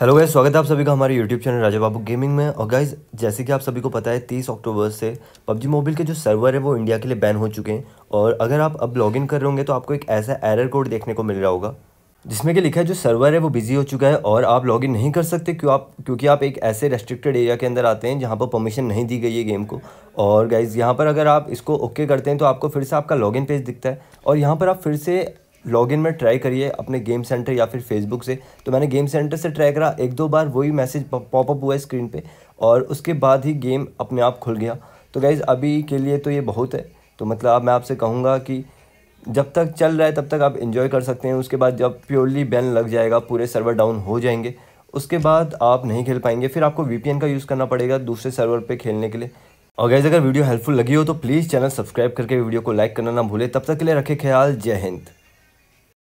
hello guys स्वागत है आप सभी का हमारे YouTube channel Raja Babu gaming में और गाइज जैसे कि आप सभी को पता है तीस अक्टूबर से पबजी मोबाइल के जो सर्वर है वो इंडिया के लिए बैन हो चुके हैं और अगर आप अब लॉगिन कर रहे होंगे तो आपको एक ऐसा एरर कोड देखने को मिल रहा होगा जिसमें कि लिखा है जो सर्वर है वो बिज़ी हो चुका है और आप लॉगिन नहीं कर सकते क्यों आप क्योंकि आप एक ऐसे रेस्ट्रिक्टेड एरिया के अंदर आते हैं जहाँ पर परमिशन नहीं दी गई है गेम को और गाइज़ यहाँ पर अगर आप इसको ओके करते हैं तो आपको फिर से आपका लॉगिन पेज दिखता है और यहाँ पर आप फिर से लॉगिन में ट्राई करिए अपने गेम सेंटर या फिर फेसबुक से तो मैंने गेम सेंटर से ट्राई करा एक दो बार वही मैसेज पॉपअप हुआ स्क्रीन पे और उसके बाद ही गेम अपने आप खुल गया तो गाइज़ अभी के लिए तो ये बहुत है तो मतलब मैं आपसे कहूँगा कि जब तक चल रहा है तब तक आप इन्जॉय कर सकते हैं उसके बाद जब प्योरली बैन लग जाएगा पूरे सर्वर डाउन हो जाएंगे उसके बाद आप नहीं खेल पाएंगे फिर आपको वी का यूज़ करना पड़ेगा दूसरे सर्वर पे खेलने के लिए और गैज़ अगर वीडियो हेल्पफुल लगी हो तो प्लीज़ चैनल सब्सक्राइब करके वीडियो को लाइक करना ना भूलें तब तक के लिए रखे ख्याल जय हिंद